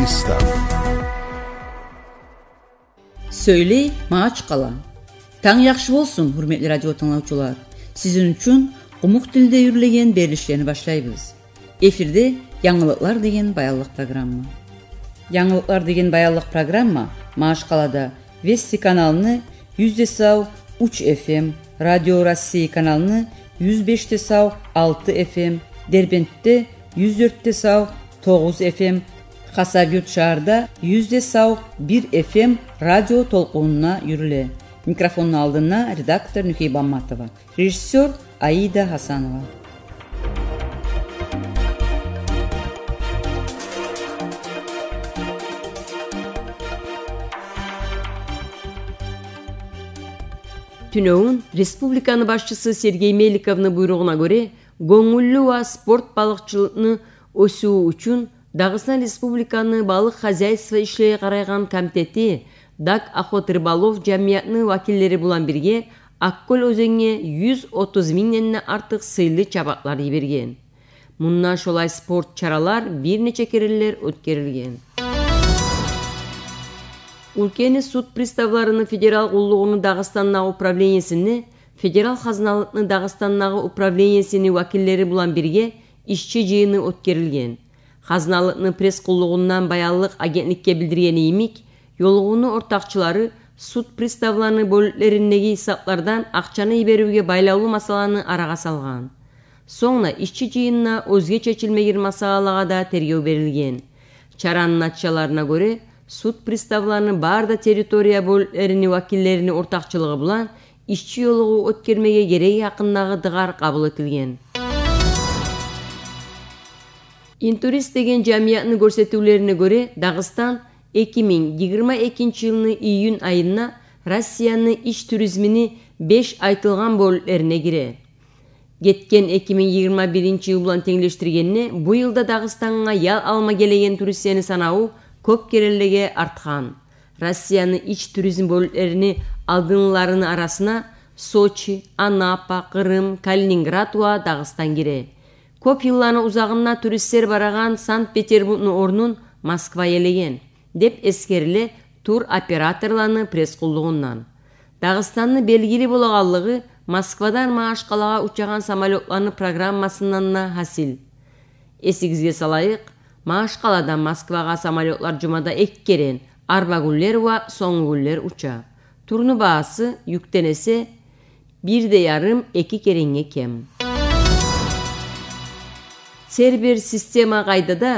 Pakistan Söyle maaç kalan. Tan yaxşı olsun, hürmetli radyo dinleyiciler. Sizin için Umuk dilde yürüleyen berilişlerini başlayız. Efirde Yanılıklar degen bayallık programı. Yanılıklar degen bayallık programı, Maaş kalada Vesti kanalını 100 sav 3 FM, Radyo Rossiya kanalını 105 sav 6 FM, Derbent'te 104 sav 9 FM Hasagürt şaarda yüzde sağ bir FM radyo толкунуна yürüle. Микрофонның алдына редактор Нүхейба Матова, режиссер Аида Хасанова. түнөүн республиканы башчысы сергей меликовдун буйругуна көре көңүллүү спорт балыкчылыгыны өсүү үчүн Дағыстан Республиканы балық хозяйство ішлей қарайған комитети ДАК Рыбалов жәмиятының вакиллері бұлан бірге Ақкөл өзеңе 130 минненне артық сыйлы чабаклар еберген. Мұнна шолай спорт чаралар бірнече керелер өткерілген. Үлкені суд приставларының федерал құлығының Дағыстаннағы управлениесіні федерал қазыналықның Дағыстаннағы управлениесіні вакиллері бұлан бірге ішчі жиыны өткерілген қазыналықның пресс құлығынан баялық агентлікке білдірген eğimik, yolğunu ортақчылары сут приставларының бөліктеріндегі исаплардан ақчаны еберуге байлаулы масаланы араға салған. Соңна ішчі жиынына өзге чечілмеген масалаға да тергеу берілген. Чаранын натчаларына көре, суд приставларының барда территория бөліктеріне вакиллеріні ортақчылығы бұлан, ішчі өткермеге керей ақындағы дығар қабыл етілген. Интурист деген жамиятыны көрсетулеріне көре Дағыстан 2022 жылыны июн айына Россияны иш туризміні 5 айтылған әріне кире. Кеткен 2021 жыл бұлан бұл жылда Дағыстанға ял алма келеген туристияны санауы көп керелеге артқан. Россияны ич туризм бөлілеріне алдыңларыны арасына Сочи, Анапа, Қырым, Калининград уа Дағыстан көп йылланы узагына туристтер бараган санкт петербург орнун москва елеген, деп эскерили тур операторланы пресс кулдугунан дагыстандын белгили булагаллыгы москвадан маашкалага учаган самолетлардын программасынанна хасил эсигизге салайык маашкаладан москвага самолетлар жумада эки керен арба күндөр ва соңгу күндөр уча Турну баасы бир да ярым эки кем сервер система кайдыда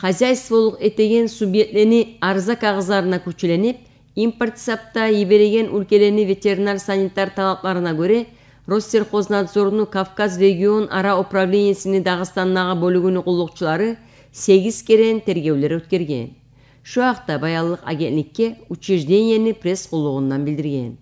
хозяйстволық етеген субъектлени арза кагаздарына күчүленип импорт сапта ибереген өлкелени ветеринар санитар талапларына көре россельхознадзорунун кавказ регион ара управлениясини дагыстандагы бөлүгүнү кулдукчулары сегиз керен тергөөлөр өткөргөн шу акта баялык агентликке учреждениени пресс кулугундан билдирген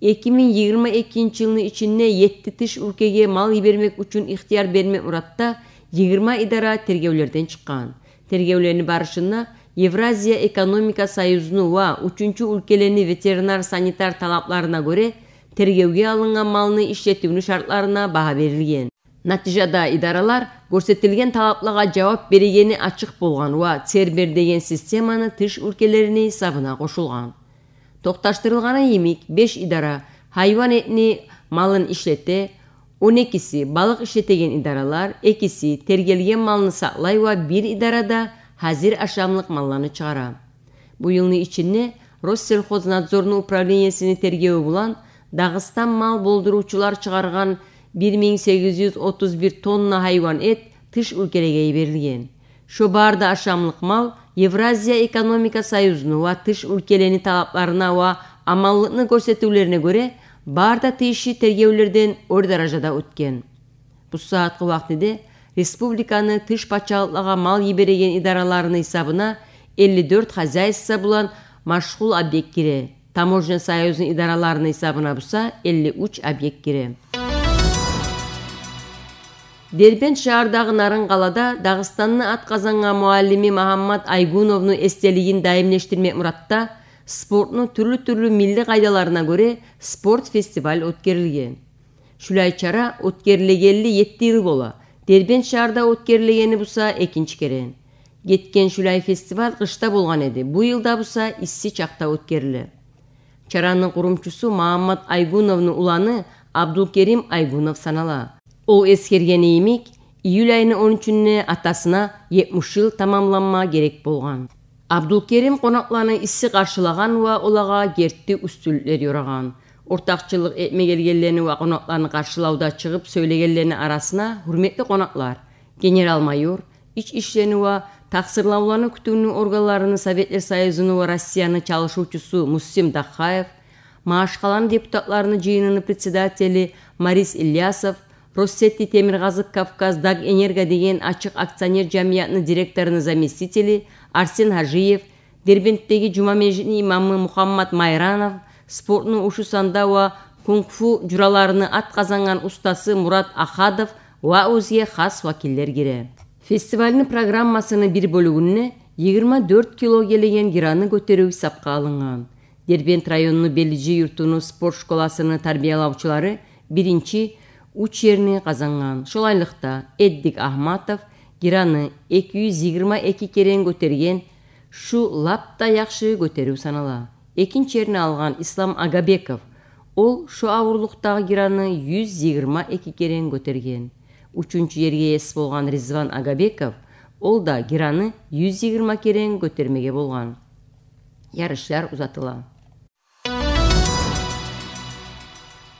эки миң жыйырма экинчи жылдын ичинде жети мал ибермек үчүн ыктыяр бермек муратта 20 идара тергеулерден шыққан. тергөөлөрүнүн барышына евразия экономика союзуну ва үчүнчү өлкелердин ветеринар санитар талаптарына көрө тергеуге алынған малны иштетүүнүн шартларына баға берилген Натижада идаралар көрсөтүлгөн талапларга жауап берегені ачык болған ва цербер деген системаны тыш үлкелеріні сабына кошулган Тоқташтырылғаны эми 5 идара хайван этини малын иштете 12-си балық ішетеген идаралар, 2 тергелген малны сақлайуа ва бир идарада хәзер ашамлық малланы чыгара. Бу елны ичинне Россельхознадзорны управлениесіні тергеу бұлан Дағыстан мал болдыручылар чығарған 1831 тонна хайван әт тыш үлкелеге еберілген. Шо барда ашамлық мал Евразия экономика союзуна ва тыш үлкелені талапларына ва амаллықны көрсөтүүлөрүнө көрө барда тыйшы тергеулерден өр даражада өткен бұл саатқы уақытыде республиканы тыш патшалыгга мал ебереген идараларының исабына 54 хозяйство булан машғул объект кире таможня союзының идараларының исабына бұса 53 объект кире дербент шаардагы нарын калада дагыстанны атказанган муаллими махаммад айгуновну эстелигин даимлештирмек муратта спорттун түрлі түрлі милли кайдаларына көре спорт фестиваль өткөрүлген шүлай чара өткөрүлгелли жети жыл бола дербент шаарда өткөрүлгени буса экинчи кере кеткен шүлай фестиваль кышта болгон эди быйыл жылда буса исси чакта өткөрүлө чаранын курумчусу маамат айгуновдун уланы абдулкерим айгунов санала ол эскерген ийимик июль айынын он үчүнө атасына жетимиш жыл тамамланма керек болгон Абдулкерим қонақланы ісі қаршылаған уа олаға гертті үстілдер юраған. Ортақчылық етме уа қонақланы қаршылауда шығып сөйлегенлеріні арасына құрметті қонақлар, генерал-майор, іч ішлені уа тақсырлауланы күтүүнүн органларыны Советлер Союзунун уа Россияны чалышуучусу Мусим Дахаев, Маашқалан депутатларынын жиынының председатели Марис Ильясов, россети темирғазы Даг энерго деген ачык акционер жамиятыны директорыны заместители арсен хажиев Дербенттегі жума имамы мухаммад майранов спортны ошу сандауа кунг фу жураларыны ат казанган устасы мурат ахадов ва өзге хас вакилдер кире Фестивалінің программасыны бір бөлүгүнө 24 кило келеген гираны көтөрүү сапқа алынган дербент районының белижи юртунун спорт школасынын тарбиялоочулары бірінші учерни қазанған казанган ошол эддик ахматов гираны эки жүз көтерген шу лапта яқшы көтөрүү санала экинчи жерине алган ислам агабеков ол шу ауырлықтағы гираны жүз жыйырма эки көтерген үчүнчү жерге эс болған ризван агабеков ол да гираны жүз керен көтермеге болған. ярышлар узатыла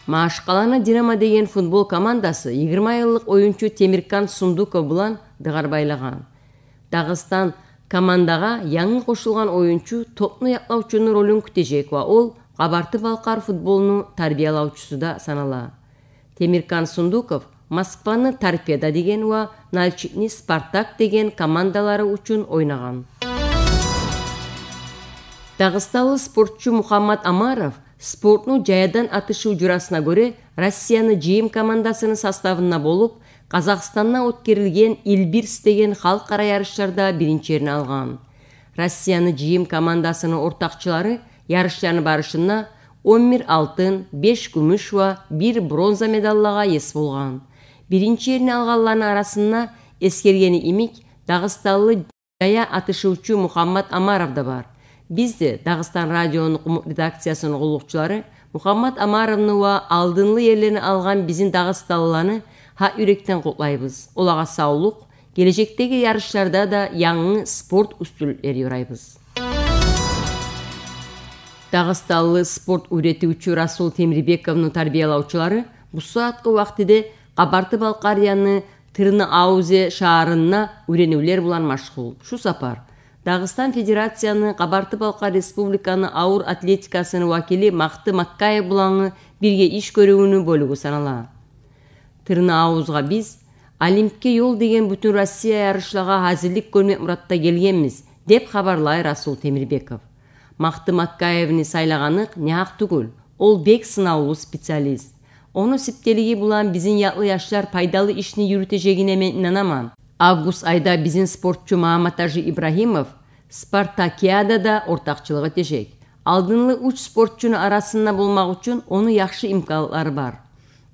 қаланы динамо деген футбол командасы 20 жылдық ойыншы темиркан сундуко дығар байлаған. Дағыстан командага яңы кошулган ойыншы топны яклаучунун ролун күтежек ва ол кабарты балкар футболунун тарбиялаучусу да санала темиркан сундуков москваны торпеда деген ва нальчикни спартак деген командалары үчүн ойнаган дагысталык спортчу мухаммад амаров спортну жайдан атышуу журасына көрө Россияны жыйым командасынын составына болуп казакстанда өткөрүлгөн илбирс деген ара ярыштарда биринчи орун алган Россияны жыйым командасынын ортакчылары ярыштардын барышына он бир алтын беш күмүш ва бир бронза медаллага ээс болгон биринчи орун алганлардын арасына эскергени имик дагыстанлы жая атышуучу мухаммад амаров да бар бізді Дағыстан дагыстан редакциясының редакциясынын Мұхаммад мухаммад алдынлы елені алған бізін дагысталыларны ха үректен кутлайбыз Олаға саулық келечектеги ярышларда да яңы спорт үстүлдери ұрайбыз. Дағысталы спорт үші расул темирбековдун тарбиялоочулары бу сааткы уақытыды кабарты балкарияны тырны аузе шарынна үренеулер бұлан машгул Шу сапар дагыстан федерацияны кабарты балкар республиканы ауыр атлетикасынын вакили макты маккаев булаңы бирге иш көрүүнүн бөлүгү санала тырна ауызға биз олимпке жол деген бүтүн россия ярышларга азирлик көрмөк муратта келгенбиз деп кабарлай расул темирбеков макты маккаевни сайлаганык няк түгүл ол бек сынаулуу специалист Оны септелиги булан биздин ятлы яштар пайдалы ишни жүрүтежегине мен инанаман Август айда біздің спортчу Мааматажы Ибрагимов Спартакиадада ортақчылығы тежек. Алдынлы үш спортчуны арасында болмақ үшін оны яқшы имкалылар бар.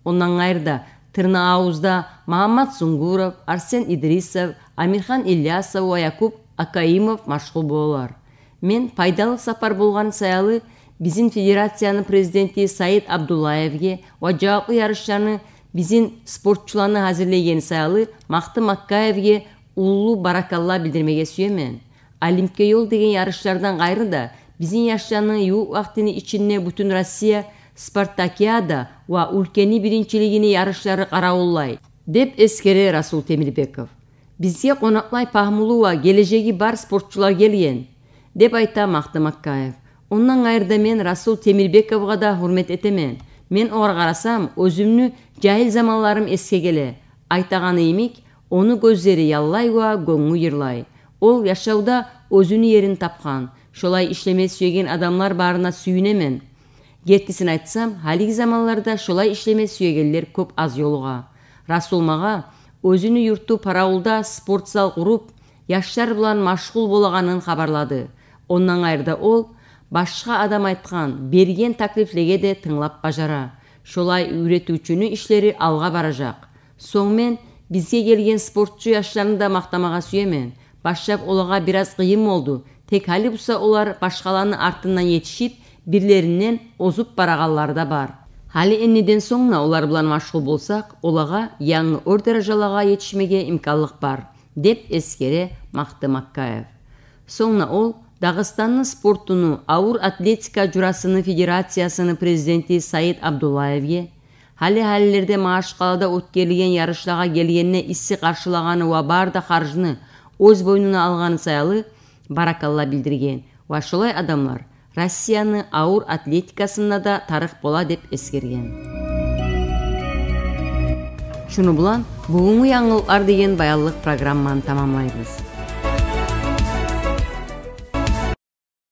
Онын айырда Тырна ауызда Мамат Сунгуров, Арсен Идрисов, Амирхан Ильясов, Якуб Акаимов машғул болар. Мен пайдалы сапар болған саялы біздің федерацияны президенті Саид Абдулаевге ва жауапы ярышшаның биздин спортчуларны азирлегени саялы макты маккаевге улуу баракалла билдирмеге сүйемен. Алимке олимпке деген ярышлардан кайры да биздин жаштардын жуық вактынын бүтін бүтүн россия спартакиада ва өлкени биринчилигини ярыштары карабуллай деп эскере расул темирбеков бизге қонақлай пахмулуу ва бар спортчулар келген деп айта макты маккаев ондан мен расул темирбековго да этемен мен оғар қарасам өзімні жайыл заманларым еске келе айтаған имик оны көздері яллай уа көңі йырлай ол яшауда өзіні ерін тапқан шолай ішлеме сүйеген адамлар барына сүйінемін. Геткісін айтсам халigi заманларда шолай ішлеме сүйегенлер көп аз жолыға расул маға өзінің юрту параулда спортзал құрып куруп жаштар хабарлады хабарлады айырда ол башка адам айтқан, берген таклифлеге де тыңлап бажара шулай үйрөтүүчүнүн иштери алга баражак соң мен бизге келген спортчу жаштарын да мактамага сүйөмүн баштап оларға бир аз кыйын болду тек али олар улар артынан жетишип бирлеринен озуп бараганлары да бар али әннеден соңна олар улар білан болсақ, олаға яңы өр дәрежалаға жетишмеге имканлық бар, деп эскере мақты Маккаев. Соңна ол Дағыстанның спортуны ауыр атлетика журасыны федерациясыны президенти саид Абдулаевге, халі хәллерде маашкалада өткерілген ярышларга келгенине исси каршылаганы ва барда каржыны өз боюнуна алғаны саялы баракалла билдирген ва адамлар россияны ауыр атлетикасында да тарық бола деп эскерген шуну булан бугунку ар деген баялык программаны тамамлайбыз